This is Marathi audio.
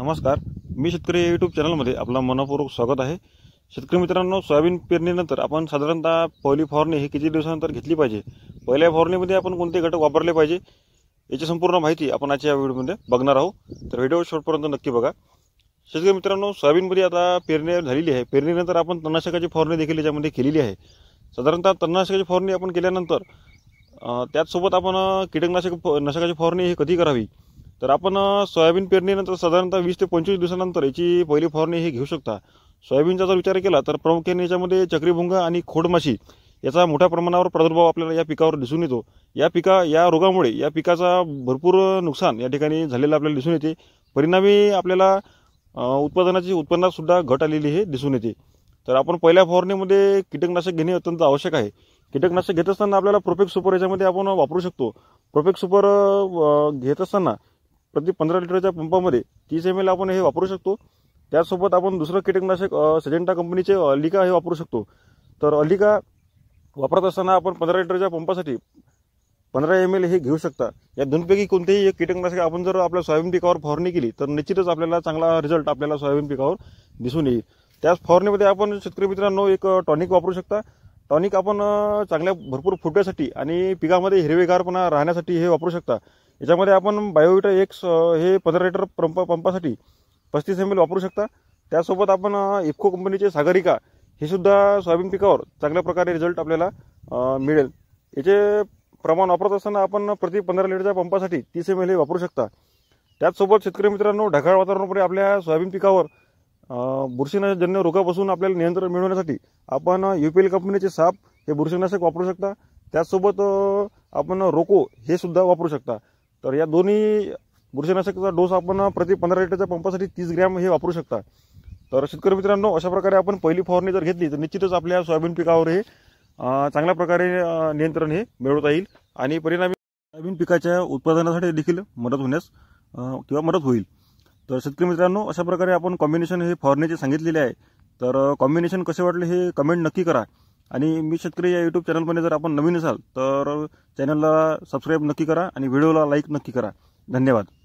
नमस्कार मी शेतकरी यूट्यूब चॅनलमध्ये आपलं मनपूर्वक स्वागत आहे शेतकरी मित्रांनो सोयाबीन पेरणीनंतर आपण साधारणतः पहिली फवारणी ही किती दिवसानंतर घेतली पाहिजे पहिल्या फवारणीमध्ये आपण कोणते घटक वापरले पाहिजे याची संपूर्ण माहिती आपण आजच्या या व्हिडिओमध्ये बघणार आहोत तर व्हिडिओ शॉर्टपर्यंत नक्की बघा शेतकरी मित्रांनो सोयाबीनमध्ये आता पेरणी झालेली आहे पेरणीनंतर आपण तणनाशकाची फवारणी देखील याच्यामध्ये केलेली आहे साधारणतः तणनाशकाची फवारणी आपण केल्यानंतर त्याचसोबत आपण कीटकनाशक नाशकाची फवारणी ही कधी करावी तर आपण सोयाबीन पेरणीनंतर साधारणतः वीस ते पंचवीस दिवसानंतर याची पहिली फवारणी हे घेऊ शकता सोयाबीनचा जर विचार केला तर प्रामुख्याने याच्यामध्ये चक्रीभुंग आणि खोडमाशी याचा मोठ्या प्रमाणावर प्रादुर्भाव आपल्याला या पिकावर दिसून येतो या पिका या रोगामुळे या पिकाचा भरपूर नुकसान या ठिकाणी झालेलं आपल्याला दिसून येते परिणामी आपल्याला उत्पादनाची उत्पन्नातसुद्धा घट आलेली हे दिसून येते तर आपण पहिल्या फवारणीमध्ये कीटकनाशक घेणे अत्यंत आवश्यक आहे कीटकनाशक घेत असताना आपल्याला प्रोफेक्स सुपर याच्यामध्ये आपण वापरू शकतो प्रोफेक्स सुपर घेत असताना प्रति पंधरा लिटरच्या पंपामध्ये तीस एम एल आपण हे वापरू शकतो त्यासोबत आपण दुसरं कीटकनाशक सजेंटा कंपनीचे अलिका हे वापरू शकतो तर अलिका वापरत असताना आपण पंधरा लिटरच्या पंपासाठी पंधरा एम एल हे घेऊ शकता या दोनपैकी कोणतेही एक कीटकनाशक आपण जर आपल्या सोयाबीन पिकावर फवारणी केली तर निश्चितच आपल्याला चांगला रिझल्ट आपल्याला सोयाबीन पिकावर दिसून येईल त्याच फवारणीमध्ये आपण शेतकरी मित्रांनो एक टॉनिक वापरू शकता टॉनिक आपण चांगल्या भरपूर फुटण्यासाठी आणि पिकामध्ये हिरवेगारपणा राहण्यासाठी हे वापरू शकता याच्यामध्ये आपण बायोविटा एक्स हे पंधरा लिटर पंप पंपासाठी पस्तीस एम एल वापरू शकता त्यासोबत आपण इफको कंपनीचे सागरिका हे सुद्धा सोयाबीन पिकावर चांगल्या प्रकारे रिझल्ट आपल्याला मिळेल याचे प्रमाण वापरत असताना आपण प्रति पंधरा लिटरच्या पंपासाठी तीस एम एल हे वापरू शकता त्याचसोबत शेतकरी मित्रांनो ढगाळ वातावरणामुळे आपल्या सोयाबीन पिकावर बुरशीनाशकजन्य रोगापासून आपल्याला नियंत्रण मिळवण्यासाठी आपण यू पी एल कंपनीचे साप हे बुरशीनाशक वापरू शकता त्याचसोबत आपण रोको हे सुद्धा वापरू शकता तर या दोन्ही बुरशीनाशकाचा डोस आपण प्रति पंधरा लिटरच्या पंपासाठी तीस ग्रॅम हे वापरू शकता तर शेतकरी मित्रांनो अशा प्रकारे आपण पहिली फवारणी जर घेतली तर निश्चितच आपल्या सोयाबीन पिकावर हे चांगल्या प्रकारे नियंत्रण हे मिळवता येईल आणि परिणामी सोयाबीन पिकाच्या उत्पादनासाठी देखील मदत होण्यास किंवा मदत होईल तर शेतकरी मित्रांनो अशा प्रकारे आपण कॉम्बिनेशन हे फवारणीचे सांगितलेले आहे तर कॉम्बिनेशन कसे वाटले हे कमेंट नक्की करा आणि मी शेतकरी या युट्यूब चॅनलमध्ये जर आपण नवीन असाल तर चॅनलला सबस्क्राईब नक्की करा आणि व्हिडिओला लाईक नक्की करा धन्यवाद